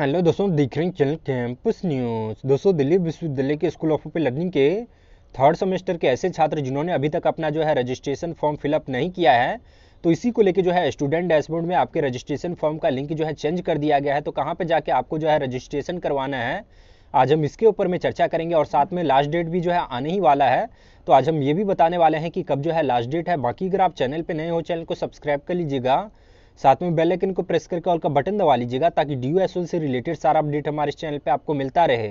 hello दोस्तों देख रहे हैं चैनल कैंपस न्यूज़ दोस्तों दिल्ली विश्वविद्यालय के स्कूल ऑफ लर्निंग के थर्ड सेमेस्टर के ऐसे छात्र जिन्होंने अभी तक अपना जो है रजिस्ट्रेशन फॉर्म फिलअप नहीं किया है तो इसी को लेके जो है स्टूडेंट डैशबोर्ड में आपके रजिस्ट्रेशन फॉर्म का लिंक जो है चेंज कर दिया गया है तो कहाँ पर जाके आपको जो है रजिस्ट्रेशन करवाना है आज हम इसके ऊपर में चर्चा करेंगे और साथ में लास्ट डेट भी जो है आने ही वाला है तो आज हम ये भी बताने वाले हैं कि कब जो है लास्ट डेट है बाकी अगर आप चैनल पर नए हो चैनल को सब्सक्राइब कर लीजिएगा साथ में बेल आइकन को प्रेस करके ऑल का बटन दबा लीजिएगा ताकि डी से रिलेटेड सारा अपडेट हमारे चैनल पर आपको मिलता रहे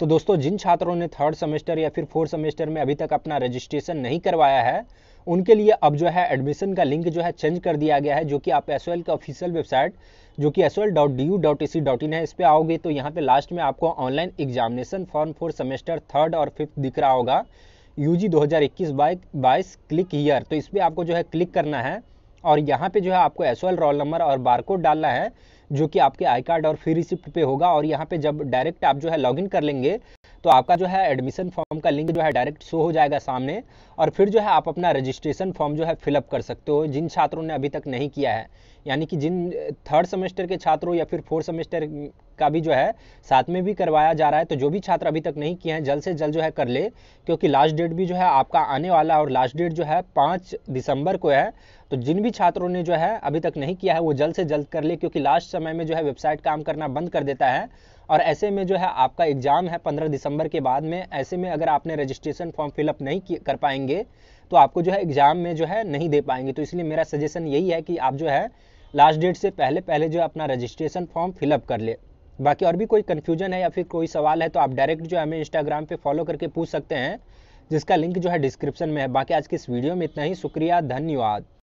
तो दोस्तों जिन छात्रों ने थर्ड सेमेस्टर या फिर फोर्थ सेमेस्टर में अभी तक अपना रजिस्ट्रेशन नहीं करवाया है उनके लिए अब जो है एडमिशन का लिंक जो है चेंज कर दिया गया है जो कि आप एस का ऑफिशियल वेबसाइट जो कि S dot D U dot A C dot in है इस पर आओगे तो यहाँ पे लास्ट में आपको online examination form fourth semester third और फिफ्थ दिख रहा होगा यू जी दो हज़ार इक्कीस बाईस क्लिक ईयर तो इस पर आपको जो है क्लिक करना है और यहाँ पे जो है आपको एस रोल नंबर और बारकोड डालना है जो कि आपके आई कार्ड और फी रिसिप्ट पे होगा और यहाँ पे जब डायरेक्ट आप जो है लॉगिन कर लेंगे तो आपका जो है एडमिशन फॉर्म का लिंक जो है डायरेक्ट शो हो जाएगा सामने और फिर जो है आप अपना रजिस्ट्रेशन फॉर्म जो है फिलअप कर सकते हो जिन छात्रों ने अभी तक नहीं किया है यानी कि जिन थर्ड सेमेस्टर के छात्रों या फिर फोर्थ सेमेस्टर का भी जो है साथ में भी करवाया जा रहा है तो जो भी छात्र अभी तक नहीं किए हैं जल्द से जल्द जो है कर ले क्योंकि लास्ट डेट भी जो है आपका आने वाला और लास्ट डेट जो है पाँच दिसंबर को है तो जिन भी छात्रों ने जो है अभी तक नहीं किया है वो जल्द से जल्द कर ले क्योंकि लास्ट समय में जो है वेबसाइट काम करना बंद कर देता है और ऐसे में जो है आपका एग्ज़ाम है पंद्रह दिसंबर के बाद में ऐसे में अगर आपने रजिस्ट्रेशन फॉर्म फिलअप नहीं कर पाएंगे तो आपको जो है एग्ज़ाम में जो है नहीं दे पाएंगे तो इसलिए मेरा सजेशन यही है कि आप जो है लास्ट डेट से पहले पहले जो है अपना रजिस्ट्रेशन फॉर्म फिलअप कर ले बाकी और भी कोई कन्फ्यूजन है या फिर कोई सवाल है तो आप डायरेक्ट जो है हमें इंस्टाग्राम पे फॉलो करके पूछ सकते हैं जिसका लिंक जो है डिस्क्रिप्शन में है बाकी आज की इस वीडियो में इतना ही शुक्रिया धन्यवाद